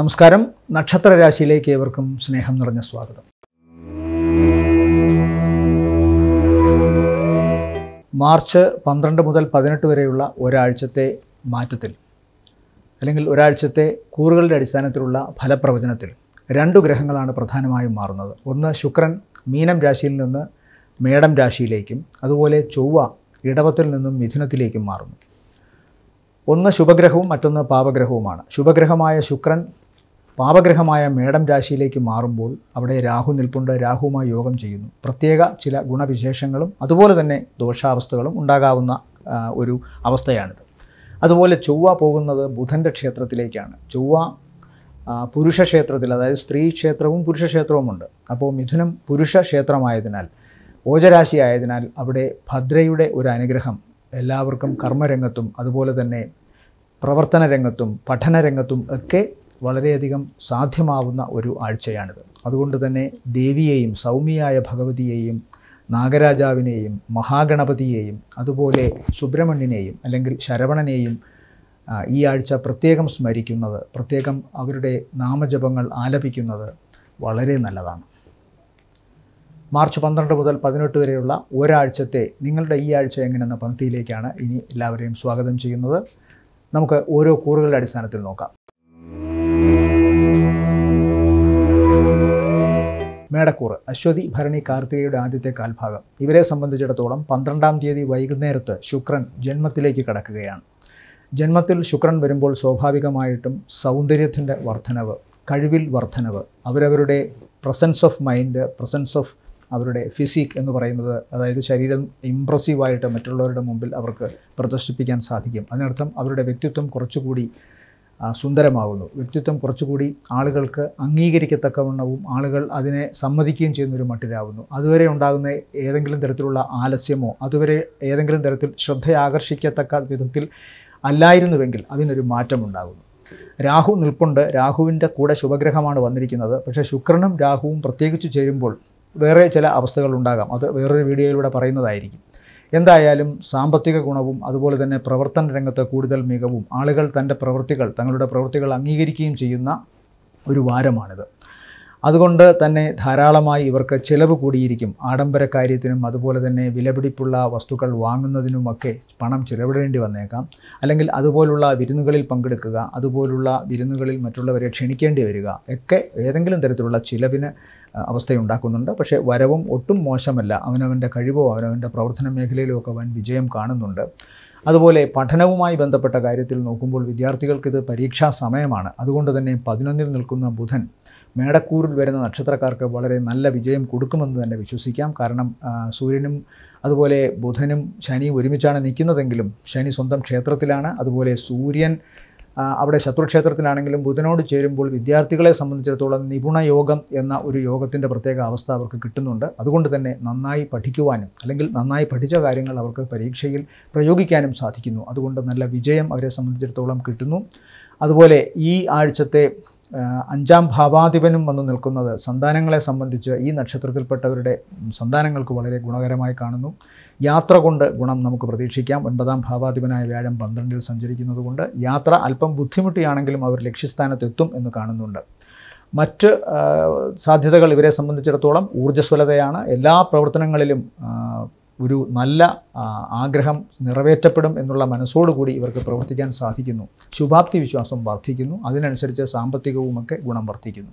നമസ്കാരം നക്ഷത്ര രാശിയിലേക്ക് ഏവർക്കും സ്നേഹം നിറഞ്ഞ സ്വാഗതം മാർച്ച് പന്ത്രണ്ട് മുതൽ പതിനെട്ട് വരെയുള്ള ഒരാഴ്ചത്തെ മാറ്റത്തിൽ അല്ലെങ്കിൽ ഒരാഴ്ചത്തെ കൂറുകളുടെ അടിസ്ഥാനത്തിലുള്ള ഫലപ്രവചനത്തിൽ രണ്ടു ഗ്രഹങ്ങളാണ് പ്രധാനമായും മാറുന്നത് ഒന്ന് ശുക്രൻ മീനം രാശിയിൽ നിന്ന് മേടം രാശിയിലേക്കും അതുപോലെ ചൊവ്വ ഇടവത്തിൽ നിന്നും മിഥുനത്തിലേക്കും മാറുന്നു ഒന്ന് ശുഭഗ്രഹവും മറ്റൊന്ന് പാപഗ്രഹവുമാണ് ശുഭഗ്രഹമായ ശുക്രൻ പാപഗ്രഹമായ മേടം രാശിയിലേക്ക് മാറുമ്പോൾ അവിടെ രാഹു നിൽപ്പുണ്ട് രാഹുവുമായി യോഗം ചെയ്യുന്നു പ്രത്യേക ചില ഗുണവിശേഷങ്ങളും അതുപോലെ തന്നെ ദോഷാവസ്ഥകളും ഉണ്ടാകാവുന്ന ഒരു അവസ്ഥയാണിത് അതുപോലെ ചൊവ്വ പോകുന്നത് ബുധൻ്റെ ക്ഷേത്രത്തിലേക്കാണ് ചൊവ്വ പുരുഷ അതായത് സ്ത്രീ ക്ഷേത്രവും പുരുഷ അപ്പോൾ മിഥുനം പുരുഷ ക്ഷേത്രമായതിനാൽ ഓജരാശി ആയതിനാൽ അവിടെ ഭദ്രയുടെ ഒരു അനുഗ്രഹം എല്ലാവർക്കും കർമ്മരംഗത്തും അതുപോലെ തന്നെ പ്രവർത്തന രംഗത്തും പഠനരംഗത്തും ഒക്കെ വളരെയധികം സാധ്യമാവുന്ന ഒരു ആഴ്ചയാണിത് അതുകൊണ്ട് തന്നെ ദേവിയെയും സൗമ്യയായ ഭഗവതിയെയും നാഗരാജാവിനെയും മഹാഗണപതിയെയും അതുപോലെ സുബ്രഹ്മണ്യനെയും അല്ലെങ്കിൽ ശരവണനെയും ഈ ആഴ്ച പ്രത്യേകം സ്മരിക്കുന്നത് പ്രത്യേകം അവരുടെ നാമജപങ്ങൾ ആലപിക്കുന്നത് വളരെ നല്ലതാണ് മാർച്ച് പന്ത്രണ്ട് മുതൽ പതിനെട്ട് വരെയുള്ള ഒരാഴ്ചത്തെ നിങ്ങളുടെ ഈ ആഴ്ച എങ്ങനെയെന്ന പങ്ക്തിയിലേക്കാണ് ഇനി എല്ലാവരെയും സ്വാഗതം ചെയ്യുന്നത് നമുക്ക് ഓരോ കൂറുകളുടെ അടിസ്ഥാനത്തിൽ നോക്കാം മേടക്കൂർ അശ്വതി ഭരണി കാർത്തികയുടെ ആദ്യത്തെ കാൽഭാഗം ഇവരെ സംബന്ധിച്ചിടത്തോളം പന്ത്രണ്ടാം തീയതി വൈകുന്നേരത്ത് ശുക്രൻ ജന്മത്തിലേക്ക് കടക്കുകയാണ് ജന്മത്തിൽ ശുക്രൻ വരുമ്പോൾ സ്വാഭാവികമായിട്ടും സൗന്ദര്യത്തിൻ്റെ വർധനവ് കഴിവിൽ വർധനവ് അവരവരുടെ presence of mind presence of അവരുടെ ഫിസിക് എന്ന് പറയുന്നത് അതായത് ശരീരം ഇമ്പ്രസീവായിട്ട് മറ്റുള്ളവരുടെ മുമ്പിൽ അവർക്ക് പ്രദർശിപ്പിക്കാൻ സാധിക്കും അതിനർത്ഥം അവരുടെ വ്യക്തിത്വം കുറച്ചുകൂടി സുന്ദരമാകുന്നു വ്യക്തിത്വം കുറച്ചുകൂടി ആളുകൾക്ക് അംഗീകരിക്കത്തക്കവണ്ണവും ആളുകൾ അതിനെ സമ്മതിക്കുകയും ചെയ്യുന്നൊരു മട്ടിലാവുന്നു അതുവരെ ഉണ്ടാകുന്ന ഏതെങ്കിലും തരത്തിലുള്ള ആലസ്യമോ അതുവരെ ഏതെങ്കിലും തരത്തിൽ ശ്രദ്ധയാകർഷിക്കത്തക്ക വിധത്തിൽ അല്ലായിരുന്നുവെങ്കിൽ അതിനൊരു മാറ്റമുണ്ടാകുന്നു രാഹു നിൽപ്പുണ്ട് രാഹുവിൻ്റെ കൂടെ ശുഭഗ്രഹമാണ് വന്നിരിക്കുന്നത് പക്ഷേ ശുക്രനും രാഹുവും പ്രത്യേകിച്ച് ചേരുമ്പോൾ വേറെ ചില അവസ്ഥകൾ ഉണ്ടാകാം അത് വേറൊരു വീഡിയോയിലൂടെ പറയുന്നതായിരിക്കും എന്തായാലും സാമ്പത്തിക ഗുണവും അതുപോലെ തന്നെ പ്രവർത്തന രംഗത്ത് കൂടുതൽ മികവും ആളുകൾ തൻ്റെ പ്രവൃത്തികൾ തങ്ങളുടെ പ്രവൃത്തികൾ അംഗീകരിക്കുകയും ചെയ്യുന്ന ഒരു വാരമാണിത് അതുകൊണ്ട് തന്നെ ധാരാളമായി ഇവർക്ക് ചിലവ് കൂടിയിരിക്കും ആഡംബര കാര്യത്തിനും അതുപോലെ തന്നെ വിലപിടിപ്പുള്ള വസ്തുക്കൾ വാങ്ങുന്നതിനുമൊക്കെ പണം ചിലവിടേണ്ടി വന്നേക്കാം അല്ലെങ്കിൽ അതുപോലുള്ള വിരുന്നുകളിൽ പങ്കെടുക്കുക അതുപോലുള്ള വിരുന്നുകളിൽ മറ്റുള്ളവരെ ക്ഷണിക്കേണ്ടി വരിക ഒക്കെ ഏതെങ്കിലും തരത്തിലുള്ള ചിലവിന് അവസ്ഥയുണ്ടാക്കുന്നുണ്ട് പക്ഷേ വരവും ഒട്ടും മോശമല്ല അവനവൻ്റെ കഴിവോ അവനവൻ്റെ പ്രവർത്തന മേഖലയിലുമൊക്കെ വൻ വിജയം കാണുന്നുണ്ട് അതുപോലെ പഠനവുമായി ബന്ധപ്പെട്ട കാര്യത്തിൽ നോക്കുമ്പോൾ വിദ്യാർത്ഥികൾക്കിത് പരീക്ഷാ സമയമാണ് അതുകൊണ്ട് തന്നെ പതിനൊന്നിൽ നിൽക്കുന്ന ബുധൻ മേടക്കൂറിൽ വരുന്ന നക്ഷത്രക്കാർക്ക് വളരെ നല്ല വിജയം കൊടുക്കുമെന്ന് തന്നെ വിശ്വസിക്കാം കാരണം സൂര്യനും അതുപോലെ ബുധനും ശനിയും ഒരുമിച്ചാണ് നിൽക്കുന്നതെങ്കിലും ശനി സ്വന്തം ക്ഷേത്രത്തിലാണ് അതുപോലെ സൂര്യൻ അവിടെ ശത്രുക്ഷേത്രത്തിലാണെങ്കിലും ബുധനോട് ചേരുമ്പോൾ വിദ്യാർത്ഥികളെ സംബന്ധിച്ചിടത്തോളം നിപുണയോഗം എന്ന ഒരു യോഗത്തിൻ്റെ പ്രത്യേക അവസ്ഥ അവർക്ക് കിട്ടുന്നുണ്ട് അതുകൊണ്ട് തന്നെ നന്നായി പഠിക്കുവാനും അല്ലെങ്കിൽ നന്നായി പഠിച്ച കാര്യങ്ങൾ അവർക്ക് പരീക്ഷയിൽ പ്രയോഗിക്കാനും സാധിക്കുന്നു അതുകൊണ്ട് നല്ല വിജയം അവരെ സംബന്ധിച്ചിടത്തോളം കിട്ടുന്നു അതുപോലെ ഈ ആഴ്ചത്തെ അഞ്ചാം ഭാവാധിപനും വന്ന് നിൽക്കുന്നത് സന്താനങ്ങളെ സംബന്ധിച്ച് ഈ നക്ഷത്രത്തിൽപ്പെട്ടവരുടെ സന്താനങ്ങൾക്ക് വളരെ ഗുണകരമായി കാണുന്നു യാത്ര കൊണ്ട് ഗുണം നമുക്ക് പ്രതീക്ഷിക്കാം ഒൻപതാം ഭാവാധിപനായ വ്യാഴം പന്ത്രണ്ടിൽ സഞ്ചരിക്കുന്നതുകൊണ്ട് യാത്ര അല്പം ബുദ്ധിമുട്ടിയാണെങ്കിലും അവർ ലക്ഷ്യസ്ഥാനത്തെത്തും എന്ന് കാണുന്നുണ്ട് മറ്റ് സാധ്യതകൾ ഇവരെ സംബന്ധിച്ചിടത്തോളം ഊർജ്ജസ്വലതയാണ് എല്ലാ പ്രവർത്തനങ്ങളിലും ഒരു നല്ല ആഗ്രഹം നിറവേറ്റപ്പെടും എന്നുള്ള മനസ്സോടുകൂടി ഇവർക്ക് പ്രവർത്തിക്കാൻ സാധിക്കുന്നു ശുഭാപ്തി വിശ്വാസം വർദ്ധിക്കുന്നു അതിനനുസരിച്ച് സാമ്പത്തികവുമൊക്കെ ഗുണം വർദ്ധിക്കുന്നു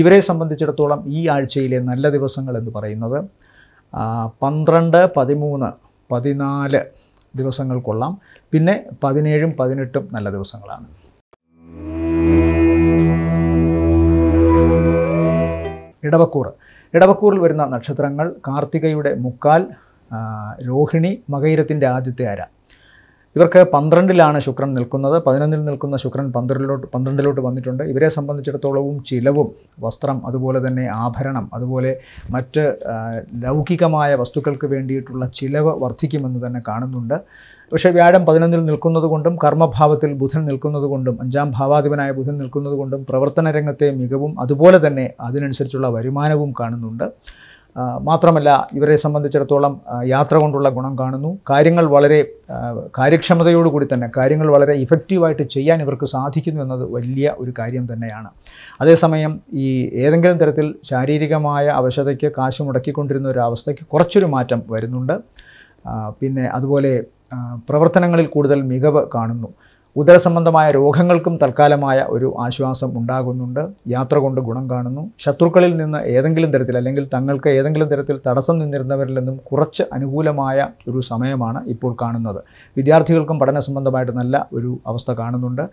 ഇവരെ സംബന്ധിച്ചിടത്തോളം ഈ ആഴ്ചയിലെ നല്ല ദിവസങ്ങൾ എന്ന് പറയുന്നത് പന്ത്രണ്ട് പതിമൂന്ന് പതിനാല് ദിവസങ്ങൾ കൊള്ളാം പിന്നെ പതിനേഴും പതിനെട്ടും നല്ല ദിവസങ്ങളാണ് ഇടവക്കൂർ ഇടവക്കൂറിൽ വരുന്ന നക്ഷത്രങ്ങൾ കാർത്തികയുടെ മുക്കാൽ രോഹിണി മകൈരത്തിൻ്റെ ആദ്യത്തെ അര ഇവർക്ക് പന്ത്രണ്ടിലാണ് ശുക്രൻ നിൽക്കുന്നത് പതിനൊന്നിൽ നിൽക്കുന്ന ശുക്രൻ പന്ത്രണ്ടിലോട്ട് പന്ത്രണ്ടിലോട്ട് വന്നിട്ടുണ്ട് ഇവരെ സംബന്ധിച്ചിടത്തോളവും ചിലവും വസ്ത്രം അതുപോലെ തന്നെ ആഭരണം അതുപോലെ മറ്റ് ലൗകികമായ വസ്തുക്കൾക്ക് വേണ്ടിയിട്ടുള്ള ചിലവ് വർദ്ധിക്കുമെന്ന് തന്നെ കാണുന്നുണ്ട് പക്ഷേ വ്യാഴം പതിനൊന്നിൽ നിൽക്കുന്നത് കൊണ്ടും കർമ്മഭാവത്തിൽ ബുധൻ നിൽക്കുന്നത് കൊണ്ടും അഞ്ചാം ഭാവാധിപനായ ബുധൻ നിൽക്കുന്നത് കൊണ്ടും പ്രവർത്തന രംഗത്തെ മികവും അതുപോലെ തന്നെ അതിനനുസരിച്ചുള്ള വരുമാനവും കാണുന്നുണ്ട് മാത്രമല്ല ഇവരെ സംബന്ധിച്ചിടത്തോളം യാത്ര കൊണ്ടുള്ള ഗുണം കാണുന്നു കാര്യങ്ങൾ വളരെ കാര്യക്ഷമതയോടുകൂടി തന്നെ കാര്യങ്ങൾ വളരെ ഇഫക്റ്റീവായിട്ട് ചെയ്യാൻ ഇവർക്ക് സാധിക്കുന്നു എന്നത് വലിയ ഒരു കാര്യം തന്നെയാണ് അതേസമയം ഈ ഏതെങ്കിലും തരത്തിൽ ശാരീരികമായ അവശതയ്ക്ക് കാശ് മുടക്കിക്കൊണ്ടിരുന്ന ഒരു അവസ്ഥയ്ക്ക് കുറച്ചൊരു മാറ്റം വരുന്നുണ്ട് പിന്നെ അതുപോലെ പ്രവർത്തനങ്ങളിൽ കൂടുതൽ മികവ് കാണുന്നു ഉദരസംബന്ധമായ രോഗങ്ങൾക്കും തൽക്കാലമായ ഒരു ആശ്വാസം ഉണ്ടാകുന്നുണ്ട് യാത്ര കൊണ്ട് ഗുണം കാണുന്നു ശത്രുക്കളിൽ നിന്ന് ഏതെങ്കിലും തരത്തിൽ അല്ലെങ്കിൽ തങ്ങൾക്ക് ഏതെങ്കിലും തരത്തിൽ തടസ്സം നിന്നിരുന്നവരിൽ നിന്നും കുറച്ച് അനുകൂലമായ ഒരു സമയമാണ് ഇപ്പോൾ കാണുന്നത് വിദ്യാർത്ഥികൾക്കും പഠന സംബന്ധമായിട്ട് നല്ല ഒരു അവസ്ഥ കാണുന്നുണ്ട്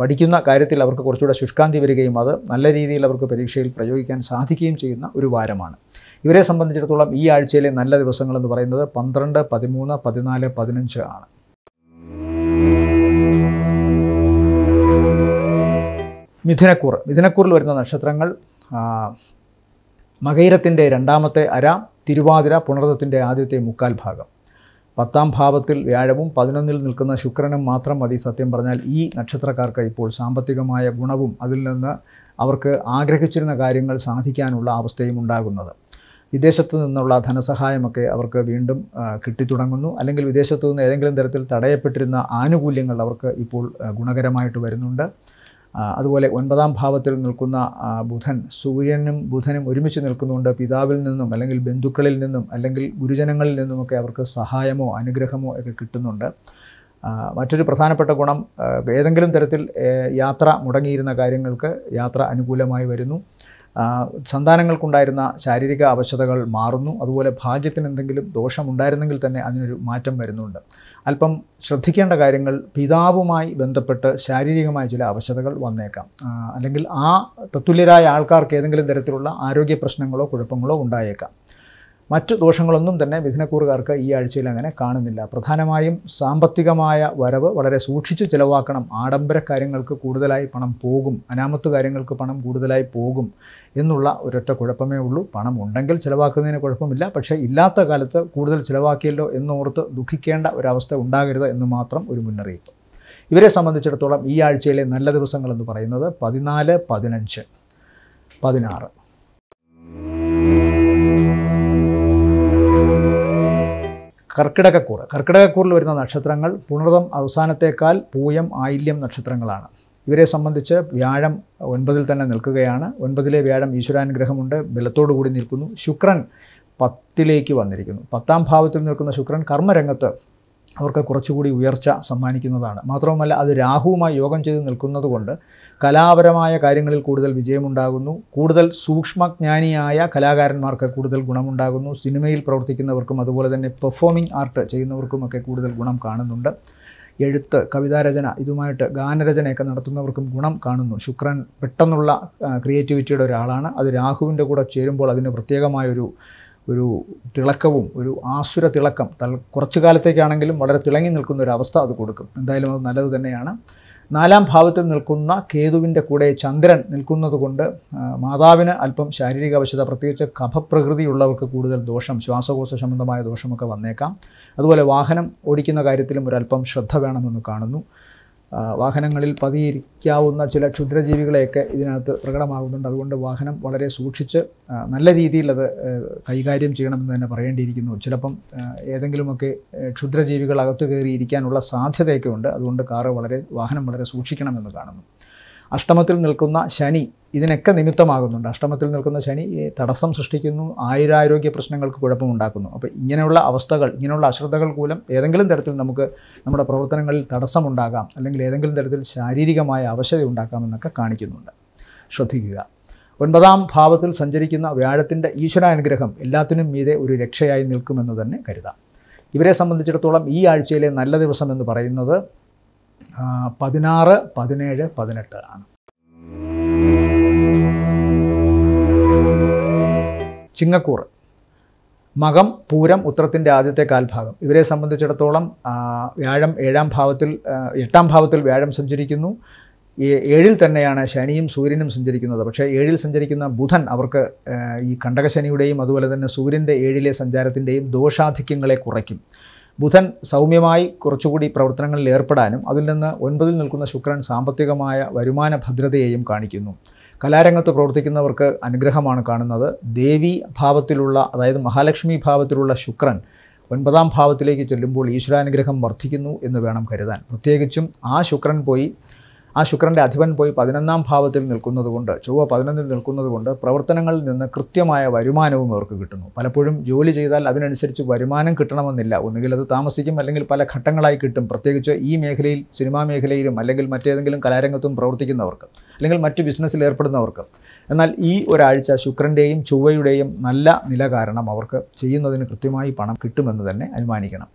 പഠിക്കുന്ന കാര്യത്തിൽ അവർക്ക് കുറച്ചുകൂടെ ശുഷ്കാന്തി വരികയും അത് നല്ല രീതിയിൽ അവർക്ക് പരീക്ഷയിൽ പ്രയോഗിക്കാൻ സാധിക്കുകയും ചെയ്യുന്ന ഒരു വാരമാണ് ഇവരെ സംബന്ധിച്ചിടത്തോളം ഈ ആഴ്ചയിലെ നല്ല ദിവസങ്ങളെന്ന് പറയുന്നത് പന്ത്രണ്ട് പതിമൂന്ന് പതിനാല് പതിനഞ്ച് ആണ് മിഥുനക്കൂർ മിഥുനക്കൂറിൽ വരുന്ന നക്ഷത്രങ്ങൾ മകൈരത്തിൻ്റെ രണ്ടാമത്തെ അര തിരുവാതിര പുണർത്തത്തിൻ്റെ ആദ്യത്തെ മുക്കാൽ ഭാഗം പത്താം ഭാവത്തിൽ വ്യാഴവും പതിനൊന്നിൽ നിൽക്കുന്ന ശുക്രനും മാത്രം മതി സത്യം പറഞ്ഞാൽ ഈ നക്ഷത്രക്കാർക്ക് ഇപ്പോൾ സാമ്പത്തികമായ ഗുണവും അതിൽ നിന്ന് അവർക്ക് ആഗ്രഹിച്ചിരുന്ന കാര്യങ്ങൾ സാധിക്കാനുള്ള അവസ്ഥയും ഉണ്ടാകുന്നത് വിദേശത്തു നിന്നുള്ള ധനസഹായമൊക്കെ അവർക്ക് വീണ്ടും കിട്ടിത്തുടങ്ങുന്നു അല്ലെങ്കിൽ വിദേശത്തു നിന്ന് ഏതെങ്കിലും തരത്തിൽ തടയപ്പെട്ടിരുന്ന ആനുകൂല്യങ്ങൾ അവർക്ക് ഇപ്പോൾ ഗുണകരമായിട്ട് വരുന്നുണ്ട് അതുപോലെ ഒൻപതാം ഭാവത്തിൽ നിൽക്കുന്ന ബുധൻ സൂര്യനും ബുധനും ഒരുമിച്ച് നിൽക്കുന്നുണ്ട് പിതാവിൽ നിന്നും അല്ലെങ്കിൽ ബന്ധുക്കളിൽ നിന്നും അല്ലെങ്കിൽ ഗുരുജനങ്ങളിൽ നിന്നുമൊക്കെ അവർക്ക് സഹായമോ അനുഗ്രഹമോ ഒക്കെ കിട്ടുന്നുണ്ട് മറ്റൊരു പ്രധാനപ്പെട്ട ഗുണം ഏതെങ്കിലും തരത്തിൽ യാത്ര മുടങ്ങിയിരുന്ന കാര്യങ്ങൾക്ക് യാത്ര അനുകൂലമായി വരുന്നു സന്താനങ്ങൾക്കുണ്ടായിരുന്ന ശാരീരിക അവശതകൾ മാറുന്നു അതുപോലെ ഭാഗ്യത്തിന് എന്തെങ്കിലും ദോഷമുണ്ടായിരുന്നെങ്കിൽ തന്നെ അതിനൊരു മാറ്റം വരുന്നുണ്ട് അല്പം ശ്രദ്ധിക്കേണ്ട കാര്യങ്ങൾ പിതാവുമായി ബന്ധപ്പെട്ട് ശാരീരികമായ ചില അവശതകൾ വന്നേക്കാം അല്ലെങ്കിൽ ആ തത്തുല്യരായ ആൾക്കാർക്ക് ഏതെങ്കിലും തരത്തിലുള്ള ആരോഗ്യ പ്രശ്നങ്ങളോ കുഴപ്പങ്ങളോ ഉണ്ടായേക്കാം മറ്റ് ദോഷങ്ങളൊന്നും തന്നെ മിഥുനക്കൂറുകാർക്ക് ഈ ആഴ്ചയിൽ അങ്ങനെ കാണുന്നില്ല പ്രധാനമായും സാമ്പത്തികമായ വരവ് വളരെ സൂക്ഷിച്ച് ചിലവാക്കണം ആഡംബര കാര്യങ്ങൾക്ക് കൂടുതലായി പണം പോകും അനാമത്ത് കാര്യങ്ങൾക്ക് പണം കൂടുതലായി പോകും എന്നുള്ള ഒരൊറ്റ കുഴപ്പമേ ഉള്ളൂ പണം ഉണ്ടെങ്കിൽ ചിലവാക്കുന്നതിന് കുഴപ്പമില്ല പക്ഷേ ഇല്ലാത്ത കാലത്ത് കൂടുതൽ ചിലവാക്കിയല്ലോ എന്നോർത്ത് ദുഃഖിക്കേണ്ട ഒരവസ്ഥ ഉണ്ടാകരുത് എന്ന് മാത്രം ഒരു മുന്നറിയിപ്പ് ഇവരെ സംബന്ധിച്ചിടത്തോളം ഈ ആഴ്ചയിലെ നല്ല ദിവസങ്ങളെന്ന് പറയുന്നത് പതിനാല് പതിനഞ്ച് പതിനാറ് കർക്കിടകക്കൂർ കർക്കിടകക്കൂറിൽ വരുന്ന നക്ഷത്രങ്ങൾ പുണർതം അവസാനത്തേക്കാൾ പൂയം ആയില്യം നക്ഷത്രങ്ങളാണ് ഇവരെ സംബന്ധിച്ച് വ്യാഴം ഒൻപതിൽ തന്നെ നിൽക്കുകയാണ് ഒൻപതിലെ വ്യാഴം ഈശ്വരാനുഗ്രഹമുണ്ട് ബലത്തോടു കൂടി നിൽക്കുന്നു ശുക്രൻ പത്തിലേക്ക് വന്നിരിക്കുന്നു പത്താം ഭാവത്തിൽ നിൽക്കുന്ന ശുക്രൻ കർമ്മരംഗത്ത് അവർക്ക് കുറച്ചുകൂടി ഉയർച്ച സമ്മാനിക്കുന്നതാണ് മാത്രവുമല്ല അത് രാഹുവുമായി യോഗം ചെയ്ത് നിൽക്കുന്നതുകൊണ്ട് കലാപരമായ കാര്യങ്ങളിൽ കൂടുതൽ വിജയമുണ്ടാകുന്നു കൂടുതൽ സൂക്ഷ്മജ്ഞാനിയായ കലാകാരന്മാർക്ക് കൂടുതൽ ഗുണമുണ്ടാകുന്നു സിനിമയിൽ പ്രവർത്തിക്കുന്നവർക്കും അതുപോലെ തന്നെ പെർഫോമിംഗ് ആർട്ട് ചെയ്യുന്നവർക്കുമൊക്കെ കൂടുതൽ ഗുണം കാണുന്നുണ്ട് എഴുത്ത് കവിതാരചന ഇതുമായിട്ട് ഗാനരചനയൊക്കെ നടത്തുന്നവർക്കും ഗുണം കാണുന്നു ശുക്രൻ പെട്ടെന്നുള്ള ക്രിയേറ്റിവിറ്റിയുടെ ഒരാളാണ് അത് രാഹുവിൻ്റെ കൂടെ ചേരുമ്പോൾ അതിന് പ്രത്യേകമായൊരു ഒരു തിളക്കവും ഒരു ആസുര തിളക്കം കുറച്ചു കാലത്തേക്കാണെങ്കിലും വളരെ തിളങ്ങി നിൽക്കുന്ന ഒരു അവസ്ഥ അത് കൊടുക്കും എന്തായാലും അത് നല്ലത് തന്നെയാണ് നാലാം ഭാവത്തിൽ നിൽക്കുന്ന കേതുവിൻ്റെ കൂടെ ചന്ദ്രൻ നിൽക്കുന്നതുകൊണ്ട് മാതാവിന് അല്പം ശാരീരിക അവശത പ്രത്യേകിച്ച് കഫപ്രകൃതിയുള്ളവർക്ക് കൂടുതൽ ദോഷം ശ്വാസകോശ സംബന്ധമായ ദോഷമൊക്കെ വന്നേക്കാം അതുപോലെ വാഹനം ഓടിക്കുന്ന കാര്യത്തിലും ഒരല്പം ശ്രദ്ധ വേണമെന്ന് കാണുന്നു വാഹനങ്ങളിൽ പതിയിരിക്കാവുന്ന ചില ക്ഷുദ്രജീവികളെയൊക്കെ ഇതിനകത്ത് പ്രകടമാകുന്നുണ്ട് അതുകൊണ്ട് വാഹനം വളരെ സൂക്ഷിച്ച് നല്ല രീതിയിൽ അത് കൈകാര്യം ചെയ്യണമെന്ന് തന്നെ പറയേണ്ടിയിരിക്കുന്നു ചിലപ്പം ഏതെങ്കിലുമൊക്കെ ക്ഷുദ്രജീവികൾ അകത്തു കയറിയിരിക്കാനുള്ള സാധ്യതയൊക്കെ ഉണ്ട് അതുകൊണ്ട് കാറ് വളരെ വാഹനം വളരെ സൂക്ഷിക്കണമെന്ന് കാണുന്നു അഷ്ടമത്തിൽ നിൽക്കുന്ന ശനി ഇതിനൊക്കെ നിമിത്തമാകുന്നുണ്ട് അഷ്ടമത്തിൽ നിൽക്കുന്ന ശനി തടസ്സം സൃഷ്ടിക്കുന്നു ആയുരാരോഗ്യ പ്രശ്നങ്ങൾക്ക് കുഴപ്പമുണ്ടാക്കുന്നു അപ്പോൾ ഇങ്ങനെയുള്ള അവസ്ഥകൾ ഇങ്ങനെയുള്ള അശ്രദ്ധകൾ മൂലം ഏതെങ്കിലും തരത്തിൽ നമുക്ക് നമ്മുടെ പ്രവർത്തനങ്ങളിൽ തടസ്സമുണ്ടാകാം അല്ലെങ്കിൽ ഏതെങ്കിലും തരത്തിൽ ശാരീരികമായ അവശത ഉണ്ടാക്കാമെന്നൊക്കെ കാണിക്കുന്നുണ്ട് ശ്രദ്ധിക്കുക ഒൻപതാം ഭാവത്തിൽ സഞ്ചരിക്കുന്ന വ്യാഴത്തിൻ്റെ ഈശ്വരാനുഗ്രഹം എല്ലാത്തിനും മീതെ ഒരു രക്ഷയായി നിൽക്കുമെന്ന് തന്നെ കരുതാം ഇവരെ സംബന്ധിച്ചിടത്തോളം ഈ ആഴ്ചയിലെ നല്ല ദിവസം എന്ന് പറയുന്നത് പതിനാറ് പതിനേഴ് പതിനെട്ട് ആണ് ചിങ്ങക്കൂർ മകം പൂരം ഉത്രത്തിൻ്റെ ആദ്യത്തെ കാൽഭാഗം ഇവരെ സംബന്ധിച്ചിടത്തോളം വ്യാഴം ഏഴാം ഭാവത്തിൽ എട്ടാം ഭാവത്തിൽ വ്യാഴം സഞ്ചരിക്കുന്നു ഏഴിൽ തന്നെയാണ് ശനിയും സൂര്യനും സഞ്ചരിക്കുന്നത് പക്ഷേ ഏഴിൽ സഞ്ചരിക്കുന്ന ബുധൻ അവർക്ക് ഈ കണ്ടകശനിയുടെയും അതുപോലെ തന്നെ സൂര്യൻ്റെ ഏഴിലെ സഞ്ചാരത്തിൻ്റെയും ദോഷാധിക്യങ്ങളെ കുറയ്ക്കും ബുധൻ സൗമ്യമായി കുറച്ചുകൂടി പ്രവർത്തനങ്ങളിൽ ഏർപ്പെടാനും അതിൽ നിന്ന് ഒൻപതിൽ നിൽക്കുന്ന ശുക്രൻ സാമ്പത്തികമായ വരുമാന ഭദ്രതയെയും കാണിക്കുന്നു കലാരംഗത്ത് പ്രവർത്തിക്കുന്നവർക്ക് അനുഗ്രഹമാണ് കാണുന്നത് ദേവി ഭാവത്തിലുള്ള അതായത് മഹാലക്ഷ്മി ഭാവത്തിലുള്ള ശുക്രൻ ഒൻപതാം ഭാവത്തിലേക്ക് ചെല്ലുമ്പോൾ ഈശ്വരാനുഗ്രഹം വർദ്ധിക്കുന്നു എന്ന് വേണം കരുതാൻ പ്രത്യേകിച്ചും ആ ശുക്രൻ പോയി ആ ശുക്രൻ്റെ അധിപൻ പോയി പതിനൊന്നാം ഭാവത്തിൽ നിൽക്കുന്നതുകൊണ്ട് ചൊവ്വ പതിനൊന്നിൽ നിൽക്കുന്നതുകൊണ്ട് പ്രവർത്തനങ്ങളിൽ നിന്ന് കൃത്യമായ വരുമാനവും അവർക്ക് കിട്ടുന്നു പലപ്പോഴും ജോലി ചെയ്താൽ അതിനനുസരിച്ച് വരുമാനം കിട്ടണമെന്നില്ല ഒന്നുകിൽ അത് താമസിക്കും അല്ലെങ്കിൽ പല ഘട്ടങ്ങളായി കിട്ടും പ്രത്യേകിച്ച് ഈ മേഖലയിൽ സിനിമാ മേഖലയിലും അല്ലെങ്കിൽ മറ്റേതെങ്കിലും കലാരംഗത്തും പ്രവർത്തിക്കുന്നവർക്ക് അല്ലെങ്കിൽ മറ്റു ബിസിനസ്സിൽ ഏർപ്പെടുന്നവർക്ക് എന്നാൽ ഈ ഒരാഴ്ച ശുക്രൻ്റെയും ചൊവ്വയുടെയും നല്ല നില കാരണം അവർക്ക് ചെയ്യുന്നതിന് കൃത്യമായി പണം കിട്ടുമെന്ന് തന്നെ അനുമാനിക്കണം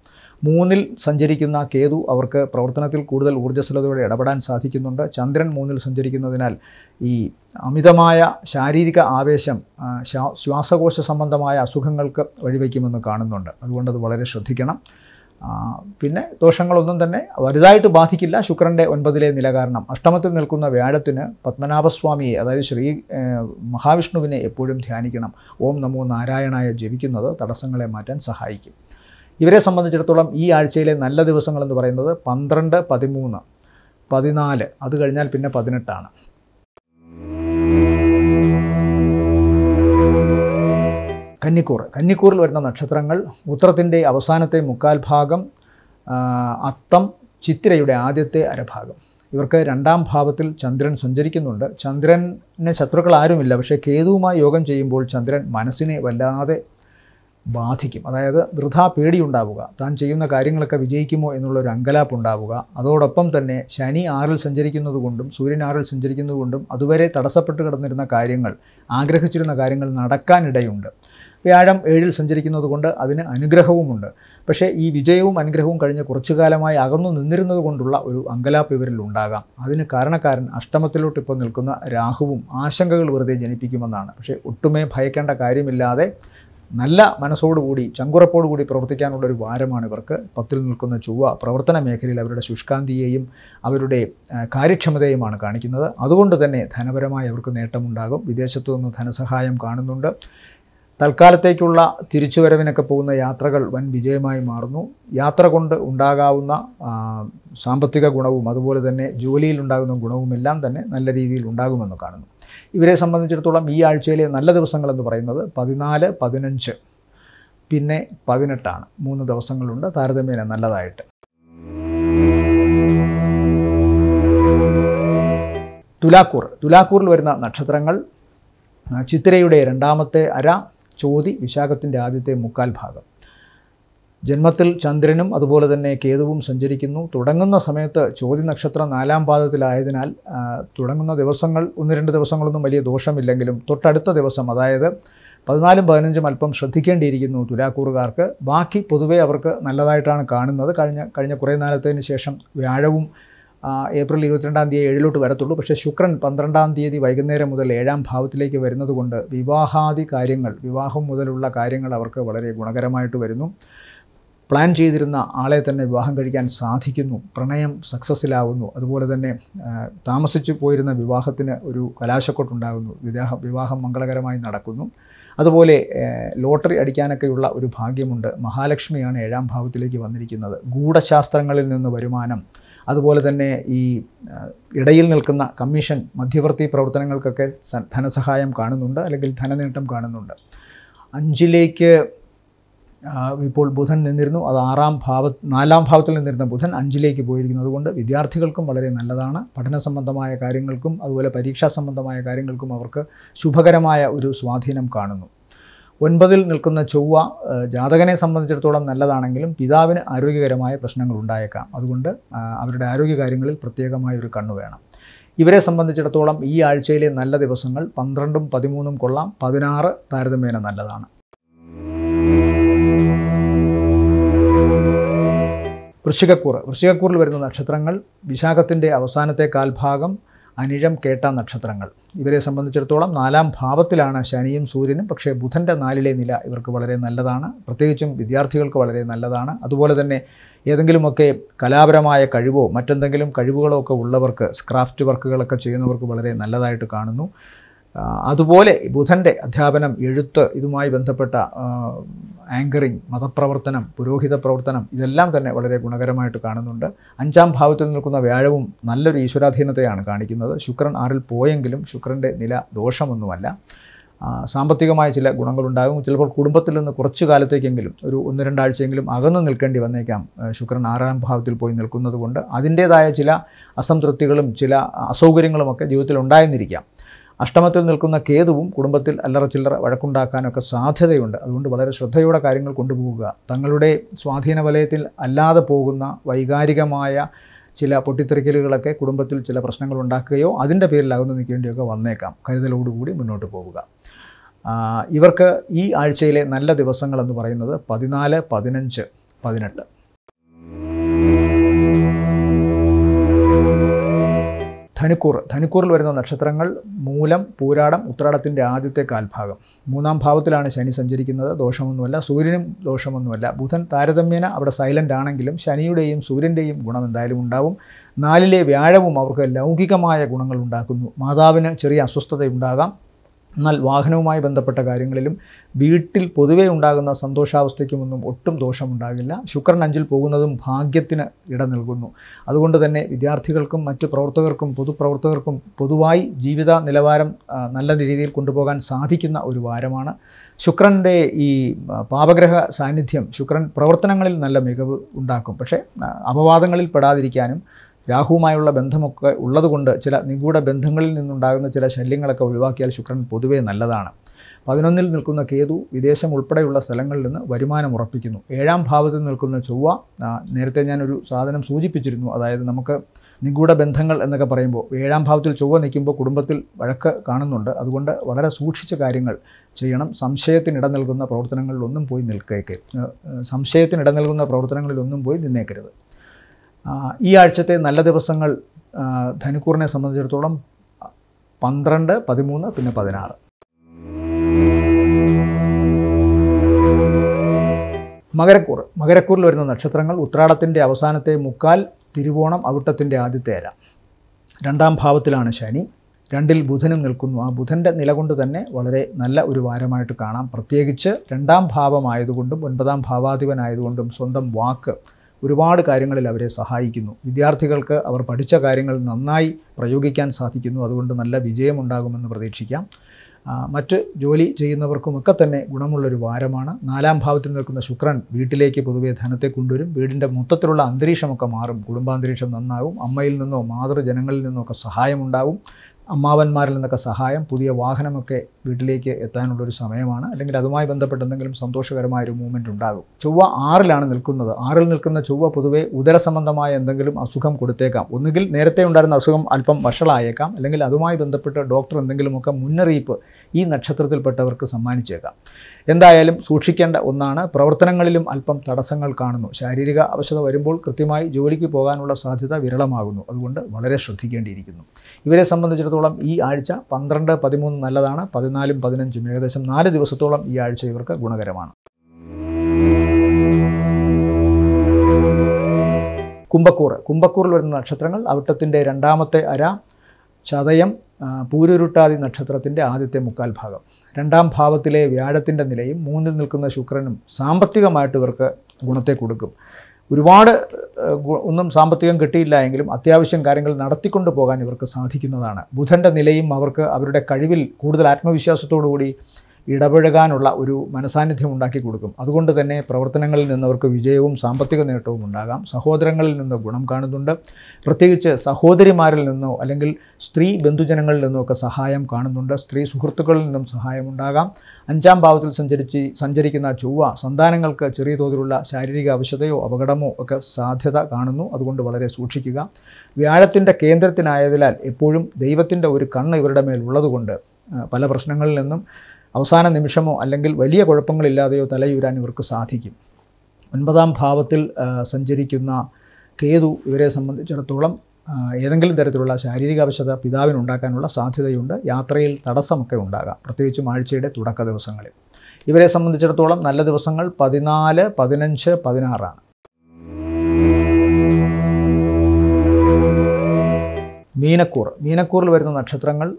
മൂന്നിൽ സഞ്ചരിക്കുന്ന കേതു അവർക്ക് പ്രവർത്തനത്തിൽ കൂടുതൽ ഊർജ്ജസ്വലതയോടെ ഇടപെടാൻ സാധിക്കുന്നുണ്ട് ചന്ദ്രൻ മൂന്നിൽ സഞ്ചരിക്കുന്നതിനാൽ ഈ അമിതമായ ശാരീരിക ആവേശം ശ്വാസകോശ സംബന്ധമായ അസുഖങ്ങൾക്ക് വഴിവെക്കുമെന്ന് കാണുന്നുണ്ട് അതുകൊണ്ട് അത് വളരെ ശ്രദ്ധിക്കണം പിന്നെ ദോഷങ്ങളൊന്നും തന്നെ വലുതായിട്ട് ബാധിക്കില്ല ശുക്രൻ്റെ ഒൻപതിലെ നില കാരണം അഷ്ടമത്തിൽ നിൽക്കുന്ന വ്യാഴത്തിന് പത്മനാഭസ്വാമിയെ അതായത് ശ്രീ മഹാവിഷ്ണുവിനെ എപ്പോഴും ധ്യാനിക്കണം ഓം നമോ നാരായണായ ജപിക്കുന്നത് തടസ്സങ്ങളെ മാറ്റാൻ സഹായിക്കും ഇവരെ സംബന്ധിച്ചിടത്തോളം ഈ ആഴ്ചയിലെ നല്ല ദിവസങ്ങളെന്ന് പറയുന്നത് പന്ത്രണ്ട് പതിമൂന്ന് പതിനാല് അത് കഴിഞ്ഞാൽ പിന്നെ പതിനെട്ടാണ് കന്നിക്കൂർ കന്നിക്കൂറിൽ വരുന്ന നക്ഷത്രങ്ങൾ ഉത്രത്തിൻ്റെ അവസാനത്തെ മുക്കാൽ ഭാഗം അത്തം ചിത്തിരയുടെ ആദ്യത്തെ അരഭാഗം ഇവർക്ക് രണ്ടാം ഭാവത്തിൽ ചന്ദ്രൻ സഞ്ചരിക്കുന്നുണ്ട് ചന്ദ്രന് ശത്രുക്കൾ ആരുമില്ല പക്ഷേ കേതുവുമായി യോഗം ചെയ്യുമ്പോൾ ചന്ദ്രൻ മനസ്സിനെ വല്ലാതെ ബാധിക്കും അതായത് വൃഥാ പേടിയുണ്ടാവുക താൻ ചെയ്യുന്ന കാര്യങ്ങളൊക്കെ വിജയിക്കുമോ എന്നുള്ളൊരു ഉണ്ടാവുക അതോടൊപ്പം തന്നെ ശനി ആറിൽ സഞ്ചരിക്കുന്നത് കൊണ്ടും സൂര്യൻ ആറിൽ സഞ്ചരിക്കുന്നത് കൊണ്ടും അതുവരെ തടസ്സപ്പെട്ട് കിടന്നിരുന്ന കാര്യങ്ങൾ ആഗ്രഹിച്ചിരുന്ന കാര്യങ്ങൾ നടക്കാനിടയുണ്ട് വ്യാഴം ഏഴിൽ സഞ്ചരിക്കുന്നത് കൊണ്ട് അതിന് അനുഗ്രഹവുമുണ്ട് പക്ഷേ ഈ വിജയവും അനുഗ്രഹവും കഴിഞ്ഞ കുറച്ചു കാലമായി അകന്നു നിന്നിരുന്നത് കൊണ്ടുള്ള ഒരു അങ്കലാപ്പ് ഇവരിൽ ഉണ്ടാകാം അതിന് കാരണക്കാരൻ അഷ്ടമത്തിലോട്ട് ഇപ്പോൾ നിൽക്കുന്ന രാഹുവും ആശങ്കകൾ വെറുതെ ജനിപ്പിക്കുമെന്നാണ് പക്ഷേ ഒട്ടുമേ ഭയക്കേണ്ട കാര്യമില്ലാതെ നല്ല മനസ്സോടുകൂടി ചങ്കുറപ്പോടുകൂടി പ്രവർത്തിക്കാനുള്ള ഒരു വാരമാണ് ഇവർക്ക് പത്തിൽ നിൽക്കുന്ന ചൊവ്വ പ്രവർത്തന മേഖലയിൽ അവരുടെ ശുഷ്കാന്തിയെയും അവരുടെ കാര്യക്ഷമതയുമാണ് കാണിക്കുന്നത് അതുകൊണ്ട് തന്നെ ധനപരമായി അവർക്ക് നേട്ടമുണ്ടാകും വിദേശത്തു നിന്ന് ധനസഹായം കാണുന്നുണ്ട് തൽക്കാലത്തേക്കുള്ള തിരിച്ചുവരവിനൊക്കെ പോകുന്ന യാത്രകൾ വൻ വിജയമായി മാറുന്നു യാത്ര കൊണ്ട് ഉണ്ടാകാവുന്ന സാമ്പത്തിക ഗുണവും അതുപോലെ തന്നെ ജോലിയിലുണ്ടാകുന്ന ഗുണവുമെല്ലാം തന്നെ നല്ല രീതിയിൽ ഉണ്ടാകുമെന്ന് കാണുന്നു ഇവരെ സംബന്ധിച്ചിടത്തോളം ഈ ആഴ്ചയിലെ നല്ല ദിവസങ്ങളെന്ന് പറയുന്നത് പതിനാല് പതിനഞ്ച് പിന്നെ പതിനെട്ടാണ് മൂന്ന് ദിവസങ്ങളുണ്ട് താരതമ്യേന നല്ലതായിട്ട് തുലാക്കൂർ തുലാക്കൂറിൽ വരുന്ന നക്ഷത്രങ്ങൾ ചിത്തിരയുടെ രണ്ടാമത്തെ അര ചോതി വിശാഖത്തിൻ്റെ ആദ്യത്തെ മുക്കാൽ ഭാഗം ജന്മത്തിൽ ചന്ദ്രനും അതുപോലെ തന്നെ കേതുവും സഞ്ചരിക്കുന്നു തുടങ്ങുന്ന സമയത്ത് ചോദ്യ നക്ഷത്രം നാലാം പാദത്തിലായതിനാൽ തുടങ്ങുന്ന ദിവസങ്ങൾ ഒന്ന് രണ്ട് ദിവസങ്ങളൊന്നും വലിയ ദോഷമില്ലെങ്കിലും തൊട്ടടുത്ത ദിവസം അതായത് പതിനാലും പതിനഞ്ചും അല്പം ശ്രദ്ധിക്കേണ്ടിയിരിക്കുന്നു തുലാക്കൂറുകാർക്ക് ബാക്കി പൊതുവേ അവർക്ക് നല്ലതായിട്ടാണ് കാണുന്നത് കഴിഞ്ഞ കഴിഞ്ഞ കുറേ നാലത്തതിന് ശേഷം വ്യാഴവും ഏപ്രിൽ ഇരുപത്തിരണ്ടാം തീയതി ഏഴിലോട്ട് വരത്തുള്ളൂ പക്ഷേ ശുക്രൻ പന്ത്രണ്ടാം തീയതി വൈകുന്നേരം മുതൽ ഏഴാം ഭാവത്തിലേക്ക് വരുന്നതുകൊണ്ട് വിവാഹാദി കാര്യങ്ങൾ വിവാഹം മുതലുള്ള കാര്യങ്ങൾ അവർക്ക് വളരെ ഗുണകരമായിട്ട് വരുന്നു പ്ലാൻ ചെയ്തിരുന്ന ആളെ തന്നെ വിവാഹം കഴിക്കാൻ സാധിക്കുന്നു പ്രണയം സക്സസ്സിലാവുന്നു അതുപോലെ തന്നെ താമസിച്ചു പോയിരുന്ന വിവാഹത്തിന് ഒരു കലാശക്കൊട്ടുണ്ടാകുന്നു വിവാഹ വിവാഹം മംഗളകരമായി നടക്കുന്നു അതുപോലെ ലോട്ടറി അടിക്കാനൊക്കെയുള്ള ഒരു ഭാഗ്യമുണ്ട് മഹാലക്ഷ്മിയാണ് ഏഴാം ഭാവത്തിലേക്ക് വന്നിരിക്കുന്നത് ഗൂഢശാസ്ത്രങ്ങളിൽ നിന്ന് വരുമാനം അതുപോലെ തന്നെ ഈ ഇടയിൽ നിൽക്കുന്ന കമ്മീഷൻ മധ്യവർത്തി പ്രവർത്തനങ്ങൾക്കൊക്കെ ധനസഹായം കാണുന്നുണ്ട് അല്ലെങ്കിൽ ധനനേട്ടം കാണുന്നുണ്ട് അഞ്ചിലേക്ക് ഇപ്പോൾ ബുധൻ നിന്നിരുന്നു അത് ആറാം ഭാവ നാലാം ഭാവത്തിൽ നിന്നിരുന്ന ബുധൻ അഞ്ചിലേക്ക് പോയിരിക്കുന്നു അതുകൊണ്ട് വിദ്യാർത്ഥികൾക്കും വളരെ നല്ലതാണ് പഠന സംബന്ധമായ കാര്യങ്ങൾക്കും അതുപോലെ പരീക്ഷാ സംബന്ധമായ കാര്യങ്ങൾക്കും അവർക്ക് ശുഭകരമായ ഒരു സ്വാധീനം കാണുന്നു ഒൻപതിൽ നിൽക്കുന്ന ചൊവ്വ ജാതകനെ സംബന്ധിച്ചിടത്തോളം നല്ലതാണെങ്കിലും പിതാവിന് ആരോഗ്യകരമായ പ്രശ്നങ്ങൾ ഉണ്ടായേക്കാം അതുകൊണ്ട് അവരുടെ ആരോഗ്യകാര്യങ്ങളിൽ ഒരു കണ്ണു വേണം ഇവരെ സംബന്ധിച്ചിടത്തോളം ഈ ആഴ്ചയിലെ നല്ല ദിവസങ്ങൾ പന്ത്രണ്ടും പതിമൂന്നും കൊള്ളാം പതിനാറ് താരതമ്യേന നല്ലതാണ് വൃശ്ചികക്കൂറ് വൃശ്ചികക്കൂറിൽ വരുന്ന നക്ഷത്രങ്ങൾ വിശാഖത്തിൻ്റെ അവസാനത്തെ കാൽഭാഗം അനിഴം കേട്ട നക്ഷത്രങ്ങൾ ഇവരെ സംബന്ധിച്ചിടത്തോളം നാലാം ഭാവത്തിലാണ് ശനിയും സൂര്യനും പക്ഷേ ബുധൻ്റെ നാലിലെ നില ഇവർക്ക് വളരെ നല്ലതാണ് പ്രത്യേകിച്ചും വിദ്യാർത്ഥികൾക്ക് വളരെ നല്ലതാണ് അതുപോലെ തന്നെ ഏതെങ്കിലുമൊക്കെ കലാപരമായ കഴിവോ മറ്റെന്തെങ്കിലും കഴിവുകളോ ഒക്കെ ഉള്ളവർക്ക് സ്ക്രാഫ്റ്റ് വർക്കുകളൊക്കെ ചെയ്യുന്നവർക്ക് വളരെ നല്ലതായിട്ട് കാണുന്നു അതുപോലെ ബുധൻ്റെ അധ്യാപനം എഴുത്ത് ഇതുമായി ബന്ധപ്പെട്ട ആങ്കറിങ് മതപ്രവർത്തനം പുരോഹിത പ്രവർത്തനം ഇതെല്ലാം തന്നെ വളരെ ഗുണകരമായിട്ട് കാണുന്നുണ്ട് അഞ്ചാം ഭാവത്തിൽ നിൽക്കുന്ന വ്യാഴവും നല്ലൊരു ഈശ്വരാധീനതയാണ് കാണിക്കുന്നത് ശുക്രൻ ആറിൽ പോയെങ്കിലും ശുക്രൻ്റെ നില ദോഷമൊന്നുമല്ല സാമ്പത്തികമായ ചില ഗുണങ്ങളുണ്ടാകും ചിലപ്പോൾ കുടുംബത്തിൽ നിന്ന് കുറച്ച് കാലത്തേക്കെങ്കിലും ഒരു ഒന്ന് രണ്ടാഴ്ചയെങ്കിലും അകന്നു നിൽക്കേണ്ടി വന്നേക്കാം ശുക്രൻ ആറാം ഭാവത്തിൽ പോയി നിൽക്കുന്നത് കൊണ്ട് അതിൻ്റേതായ ചില അസംതൃപ്തികളും ചില അസൗകര്യങ്ങളുമൊക്കെ ജീവിതത്തിൽ ഉണ്ടായിരുന്നിരിക്കാം അഷ്ടമത്തിൽ നിൽക്കുന്ന കേതുവും കുടുംബത്തിൽ അല്ലറ ചില്ലറ വഴക്കുണ്ടാക്കാനൊക്കെ സാധ്യതയുണ്ട് അതുകൊണ്ട് വളരെ ശ്രദ്ധയോടെ കാര്യങ്ങൾ കൊണ്ടുപോകുക തങ്ങളുടെ സ്വാധീന വലയത്തിൽ അല്ലാതെ പോകുന്ന വൈകാരികമായ ചില പൊട്ടിത്തെറിക്കലുകളൊക്കെ കുടുംബത്തിൽ ചില പ്രശ്നങ്ങൾ ഉണ്ടാക്കുകയോ അതിൻ്റെ പേരിൽ അകന്നു നിൽക്കേണ്ടിയൊക്കെ വന്നേക്കാം കരുതലോടുകൂടി മുന്നോട്ട് പോവുക ഇവർക്ക് ഈ ആഴ്ചയിലെ നല്ല ദിവസങ്ങളെന്ന് പറയുന്നത് പതിനാല് പതിനഞ്ച് പതിനെട്ട് ധനുക്കൂർ ധനുക്കൂറിൽ വരുന്ന നക്ഷത്രങ്ങൾ മൂലം പൂരാടം ഉത്രാടത്തിൻ്റെ ആദ്യത്തെ കാൽഭാഗം മൂന്നാം ഭാവത്തിലാണ് ശനി സഞ്ചരിക്കുന്നത് ദോഷമൊന്നുമല്ല സൂര്യനും ദോഷമൊന്നുമല്ല ബുധൻ താരതമ്യേന അവിടെ സൈലൻ്റ് ആണെങ്കിലും ശനിയുടെയും സൂര്യൻ്റെയും ഗുണം എന്തായാലും ഉണ്ടാവും നാലിലെ വ്യാഴവും അവർക്ക് ലൗകികമായ ഗുണങ്ങൾ ഉണ്ടാക്കുന്നു മാതാവിന് ചെറിയ അസ്വസ്ഥതയുണ്ടാകാം എന്നാൽ വാഹനവുമായി ബന്ധപ്പെട്ട കാര്യങ്ങളിലും വീട്ടിൽ പൊതുവേ ഉണ്ടാകുന്ന സന്തോഷാവസ്ഥയ്ക്കുമൊന്നും ഒട്ടും ദോഷമുണ്ടാകില്ല ശുക്രൻ അഞ്ചിൽ പോകുന്നതും ഭാഗ്യത്തിന് ഇട നൽകുന്നു അതുകൊണ്ട് തന്നെ വിദ്യാർത്ഥികൾക്കും മറ്റു പ്രവർത്തകർക്കും പൊതുപ്രവർത്തകർക്കും പൊതുവായി ജീവിത നിലവാരം നല്ല രീതിയിൽ കൊണ്ടുപോകാൻ സാധിക്കുന്ന ഒരു വാരമാണ് ശുക്രൻ്റെ ഈ പാപഗ്രഹ സാന്നിധ്യം ശുക്രൻ പ്രവർത്തനങ്ങളിൽ നല്ല മികവ് ഉണ്ടാക്കും പക്ഷേ അപവാദങ്ങളിൽ പെടാതിരിക്കാനും രാഹുവുമായുള്ള ബന്ധമൊക്കെ ഉള്ളതുകൊണ്ട് ചില നിഗൂഢ ബന്ധങ്ങളിൽ നിന്നുണ്ടാകുന്ന ചില ശല്യങ്ങളൊക്കെ ഒഴിവാക്കിയാൽ ശുക്രൻ പൊതുവേ നല്ലതാണ് പതിനൊന്നിൽ നിൽക്കുന്ന കേതു വിദേശം ഉൾപ്പെടെയുള്ള സ്ഥലങ്ങളിൽ നിന്ന് വരുമാനം ഉറപ്പിക്കുന്നു ഏഴാം ഭാവത്തിൽ നിൽക്കുന്ന ചൊവ്വ നേരത്തെ ഞാനൊരു സാധനം സൂചിപ്പിച്ചിരുന്നു അതായത് നമുക്ക് നിഗൂഢ ബന്ധങ്ങൾ എന്നൊക്കെ പറയുമ്പോൾ ഏഴാം ഭാവത്തിൽ ചൊവ്വ നിൽക്കുമ്പോൾ കുടുംബത്തിൽ വഴക്ക് കാണുന്നുണ്ട് അതുകൊണ്ട് വളരെ സൂക്ഷിച്ച കാര്യങ്ങൾ ചെയ്യണം സംശയത്തിന് ഇടനിൽക്കുന്ന നൽകുന്ന പ്രവർത്തനങ്ങളിലൊന്നും പോയി നിൽക്കേക്കരുത് സംശയത്തിന് ഇടനിൽക്കുന്ന നൽകുന്ന പ്രവർത്തനങ്ങളിലൊന്നും പോയി നിന്നേക്കരുത് ഈ ആഴ്ചത്തെ നല്ല ദിവസങ്ങൾ ധനുക്കൂറിനെ സംബന്ധിച്ചിടത്തോളം പന്ത്രണ്ട് പതിമൂന്ന് പിന്നെ പതിനാറ് മകരക്കൂർ മകരക്കൂറിൽ വരുന്ന നക്ഷത്രങ്ങൾ ഉത്രാടത്തിൻ്റെ അവസാനത്തെ മുക്കാൽ തിരുവോണം അവിട്ടത്തിൻ്റെ ആദ്യത്തെ ഇര രണ്ടാം ഭാവത്തിലാണ് ശനി രണ്ടിൽ ബുധനും നിൽക്കുന്നു ആ ബുധൻ്റെ കൊണ്ട് തന്നെ വളരെ നല്ല ഒരു വാരമായിട്ട് കാണാം പ്രത്യേകിച്ച് രണ്ടാം ഭാവമായതുകൊണ്ടും ഒൻപതാം ഭാവാധിപനായതുകൊണ്ടും സ്വന്തം വാക്ക് ഒരുപാട് കാര്യങ്ങളിൽ അവരെ സഹായിക്കുന്നു വിദ്യാർത്ഥികൾക്ക് അവർ പഠിച്ച കാര്യങ്ങൾ നന്നായി പ്രയോഗിക്കാൻ സാധിക്കുന്നു അതുകൊണ്ട് നല്ല വിജയമുണ്ടാകുമെന്ന് പ്രതീക്ഷിക്കാം മറ്റ് ജോലി ചെയ്യുന്നവർക്കുമൊക്കെ തന്നെ ഗുണമുള്ളൊരു വാരമാണ് നാലാം ഭാവത്തിൽ നിൽക്കുന്ന ശുക്രൻ വീട്ടിലേക്ക് പൊതുവേ ധനത്തെ കൊണ്ടുവരും വീടിൻ്റെ മൊത്തത്തിലുള്ള അന്തരീക്ഷമൊക്കെ മാറും കുടുംബാന്തരീക്ഷം നന്നാവും അമ്മയിൽ നിന്നോ മാതൃജനങ്ങളിൽ നിന്നോ ഒക്കെ സഹായമുണ്ടാവും അമ്മാവന്മാരിൽ നിന്നൊക്കെ സഹായം പുതിയ വാഹനമൊക്കെ വീട്ടിലേക്ക് എത്താനുള്ളൊരു സമയമാണ് അല്ലെങ്കിൽ അതുമായി ബന്ധപ്പെട്ട് എന്തെങ്കിലും ഒരു മൂവ്മെൻ്റ് ഉണ്ടാകും ചൊവ്വ ആറിലാണ് നിൽക്കുന്നത് ആറിൽ നിൽക്കുന്ന ചൊവ്വ പൊതുവെ ഉദരസംബന്ധമായ എന്തെങ്കിലും അസുഖം കൊടുത്തേക്കാം ഒന്നുകിൽ നേരത്തെ ഉണ്ടായിരുന്ന അസുഖം അല്പം വഷളായേക്കാം അല്ലെങ്കിൽ അതുമായി ബന്ധപ്പെട്ട് ഡോക്ടർ എന്തെങ്കിലുമൊക്കെ മുന്നറിയിപ്പ് ഈ നക്ഷത്രത്തിൽപ്പെട്ടവർക്ക് സമ്മാനിച്ചേക്കാം എന്തായാലും സൂക്ഷിക്കേണ്ട ഒന്നാണ് പ്രവർത്തനങ്ങളിലും അല്പം തടസ്സങ്ങൾ കാണുന്നു ശാരീരിക അവശത വരുമ്പോൾ കൃത്യമായി ജോലിക്ക് പോകാനുള്ള സാധ്യത വിരളമാകുന്നു അതുകൊണ്ട് വളരെ ശ്രദ്ധിക്കേണ്ടിയിരിക്കുന്നു ഇവരെ സംബന്ധിച്ചിടത്തോളം ഈ ആഴ്ച പന്ത്രണ്ട് പതിമൂന്ന് നല്ലതാണ് പതിനാലും പതിനഞ്ചും ഏകദേശം നാല് ദിവസത്തോളം ഈ ആഴ്ച ഇവർക്ക് ഗുണകരമാണ് കുംഭക്കൂർ കുംഭക്കൂറിൽ വരുന്ന നക്ഷത്രങ്ങൾ അവിട്ടത്തിൻ്റെ രണ്ടാമത്തെ അര ചതയം പൂരുരുട്ടാതി നക്ഷത്രത്തിൻ്റെ ആദ്യത്തെ മുക്കാൽ ഭാഗം രണ്ടാം ഭാവത്തിലെ വ്യാഴത്തിൻ്റെ നിലയും മൂന്നിൽ നിൽക്കുന്ന ശുക്രനും സാമ്പത്തികമായിട്ട് ഇവർക്ക് ഗുണത്തെ കൊടുക്കും ഒരുപാട് ഒന്നും സാമ്പത്തികം കിട്ടിയില്ല എങ്കിലും അത്യാവശ്യം കാര്യങ്ങൾ നടത്തിക്കൊണ്ട് പോകാൻ ഇവർക്ക് സാധിക്കുന്നതാണ് ബുധൻ്റെ നിലയും അവർക്ക് അവരുടെ കഴിവിൽ കൂടുതൽ ആത്മവിശ്വാസത്തോടു കൂടി ഇടപഴകാനുള്ള ഒരു മനസാന്നിധ്യം ഉണ്ടാക്കി കൊടുക്കും അതുകൊണ്ട് തന്നെ പ്രവർത്തനങ്ങളിൽ നിന്നവർക്ക് വിജയവും സാമ്പത്തിക നേട്ടവും ഉണ്ടാകാം സഹോദരങ്ങളിൽ നിന്ന് ഗുണം കാണുന്നുണ്ട് പ്രത്യേകിച്ച് സഹോദരിമാരിൽ നിന്നോ അല്ലെങ്കിൽ സ്ത്രീ ബന്ധുജനങ്ങളിൽ നിന്നോ ഒക്കെ സഹായം കാണുന്നുണ്ട് സ്ത്രീ സുഹൃത്തുക്കളിൽ നിന്നും സഹായമുണ്ടാകാം അഞ്ചാം ഭാവത്തിൽ സഞ്ചരിച്ച് സഞ്ചരിക്കുന്ന ചൊവ്വ സന്താനങ്ങൾക്ക് ചെറിയ തോതിലുള്ള ശാരീരിക ആവശ്യതയോ അപകടമോ ഒക്കെ സാധ്യത കാണുന്നു അതുകൊണ്ട് വളരെ സൂക്ഷിക്കുക വ്യാഴത്തിൻ്റെ കേന്ദ്രത്തിനായതിനാൽ എപ്പോഴും ദൈവത്തിൻ്റെ ഒരു കണ്ണ് ഇവരുടെ മേൽ ഉള്ളതുകൊണ്ട് പല പ്രശ്നങ്ങളിൽ നിന്നും അവസാന നിമിഷമോ അല്ലെങ്കിൽ വലിയ കുഴപ്പങ്ങളില്ലാതെയോ തലയൂരാൻ ഇവർക്ക് സാധിക്കും ഒൻപതാം ഭാവത്തിൽ സഞ്ചരിക്കുന്ന കേതു ഇവരെ സംബന്ധിച്ചിടത്തോളം ഏതെങ്കിലും തരത്തിലുള്ള ശാരീരിക അവശത പിതാവിനുണ്ടാക്കാനുള്ള സാധ്യതയുണ്ട് യാത്രയിൽ തടസ്സമൊക്കെ ഉണ്ടാകാം പ്രത്യേകിച്ചും ആഴ്ചയുടെ തുടക്ക ദിവസങ്ങളിൽ ഇവരെ സംബന്ധിച്ചിടത്തോളം നല്ല ദിവസങ്ങൾ പതിനാല് പതിനഞ്ച് പതിനാറാണ് മീനക്കൂർ മീനക്കൂറിൽ വരുന്ന നക്ഷത്രങ്ങൾ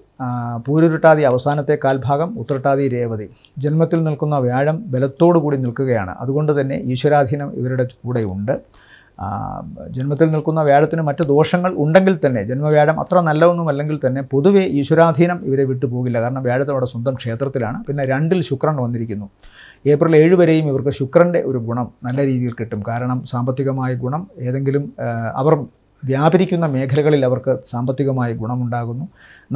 പൂരുരുട്ടാതി അവസാനത്തെ കാൽഭാഗം ഉത്രട്ടാതി രേവതി ജന്മത്തിൽ നിൽക്കുന്ന വ്യാഴം ബലത്തോടു കൂടി നിൽക്കുകയാണ് അതുകൊണ്ട് തന്നെ ഈശ്വരാധീനം ഇവരുടെ കൂടെയുണ്ട് ജന്മത്തിൽ നിൽക്കുന്ന വ്യാഴത്തിന് മറ്റ് ദോഷങ്ങൾ ഉണ്ടെങ്കിൽ തന്നെ ജന്മവ്യാഴം അത്ര നല്ലതൊന്നും അല്ലെങ്കിൽ തന്നെ പൊതുവെ ഈശ്വരാധീനം ഇവരെ വിട്ടുപോകില്ല കാരണം വ്യാഴത്തിനോടെ സ്വന്തം ക്ഷേത്രത്തിലാണ് പിന്നെ രണ്ടിൽ ശുക്രൻ വന്നിരിക്കുന്നു ഏപ്രിൽ ഏഴ് വരെയും ഇവർക്ക് ശുക്രൻ്റെ ഒരു ഗുണം നല്ല രീതിയിൽ കിട്ടും കാരണം സാമ്പത്തികമായ ഗുണം ഏതെങ്കിലും അവർ വ്യാപരിക്കുന്ന മേഖലകളിൽ അവർക്ക് സാമ്പത്തികമായി ഗുണമുണ്ടാകുന്നു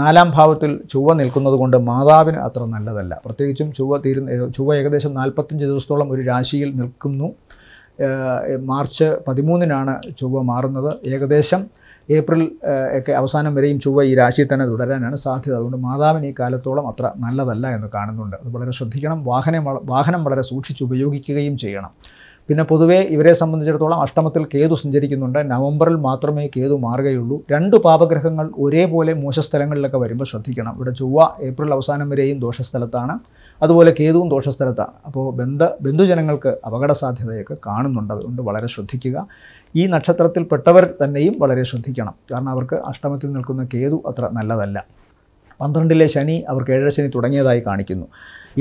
നാലാം ഭാവത്തിൽ ചുവ നിൽക്കുന്നത് കൊണ്ട് മാതാവിന് അത്ര നല്ലതല്ല പ്രത്യേകിച്ചും ചുവ തീരുന്ന ചുവ ഏകദേശം നാൽപ്പത്തഞ്ച് ദിവസത്തോളം ഒരു രാശിയിൽ നിൽക്കുന്നു മാർച്ച് പതിമൂന്നിനാണ് ചുവ മാറുന്നത് ഏകദേശം ഏപ്രിൽ ഒക്കെ അവസാനം വരെയും ചുവ ഈ രാശിയിൽ തന്നെ തുടരാനാണ് സാധ്യത അതുകൊണ്ട് മാതാവിന് ഈ കാലത്തോളം അത്ര നല്ലതല്ല എന്ന് കാണുന്നുണ്ട് അത് വളരെ ശ്രദ്ധിക്കണം വാഹനം വാഹനം വളരെ സൂക്ഷിച്ച് ഉപയോഗിക്കുകയും ചെയ്യണം പിന്നെ പൊതുവേ ഇവരെ സംബന്ധിച്ചിടത്തോളം അഷ്ടമത്തിൽ കേതു സഞ്ചരിക്കുന്നുണ്ട് നവംബറിൽ മാത്രമേ കേതു മാറുകയുള്ളൂ രണ്ട് പാപഗ്രഹങ്ങൾ ഒരേപോലെ മോശസ്ഥലങ്ങളിലൊക്കെ വരുമ്പോൾ ശ്രദ്ധിക്കണം ഇവിടെ ചൊവ്വ ഏപ്രിൽ അവസാനം വരെയും ദോഷസ്ഥലത്താണ് അതുപോലെ കേതുവും ദോഷസ്ഥലത്താണ് അപ്പോൾ ബന്ധ ബന്ധുജനങ്ങൾക്ക് അപകട സാധ്യതയൊക്കെ കാണുന്നുണ്ട് അതുകൊണ്ട് വളരെ ശ്രദ്ധിക്കുക ഈ നക്ഷത്രത്തിൽപ്പെട്ടവർ തന്നെയും വളരെ ശ്രദ്ധിക്കണം കാരണം അവർക്ക് അഷ്ടമത്തിൽ നിൽക്കുന്ന കേതു അത്ര നല്ലതല്ല പന്ത്രണ്ടിലെ ശനി അവർക്ക് ഏഴര ശനി തുടങ്ങിയതായി കാണിക്കുന്നു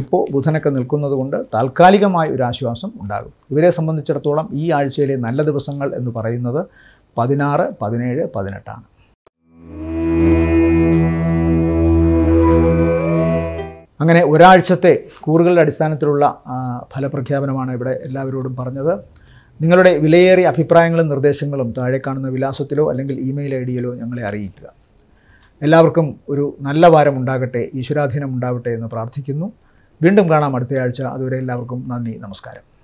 ഇപ്പോൾ ബുധനൊക്കെ നിൽക്കുന്നത് കൊണ്ട് താൽക്കാലികമായ ഒരു ആശ്വാസം ഉണ്ടാകും ഇവരെ സംബന്ധിച്ചിടത്തോളം ഈ ആഴ്ചയിലെ നല്ല ദിവസങ്ങൾ എന്ന് പറയുന്നത് പതിനാറ് പതിനേഴ് പതിനെട്ടാണ് അങ്ങനെ ഒരാഴ്ചത്തെ കൂറുകളുടെ അടിസ്ഥാനത്തിലുള്ള ഫലപ്രഖ്യാപനമാണ് ഇവിടെ എല്ലാവരോടും പറഞ്ഞത് നിങ്ങളുടെ വിലയേറിയ അഭിപ്രായങ്ങളും നിർദ്ദേശങ്ങളും താഴെ കാണുന്ന വിലാസത്തിലോ അല്ലെങ്കിൽ ഇമെയിൽ ഐ ഡിയിലോ ഞങ്ങളെ അറിയിക്കുക എല്ലാവർക്കും ഒരു നല്ല വാരം ഉണ്ടാകട്ടെ ഈശ്വരാധീനം ഉണ്ടാവട്ടെ എന്ന് പ്രാർത്ഥിക്കുന്നു വീണ്ടും കാണാം അടുത്തയാഴ്ച അതുവരെ എല്ലാവർക്കും നന്ദി നമസ്കാരം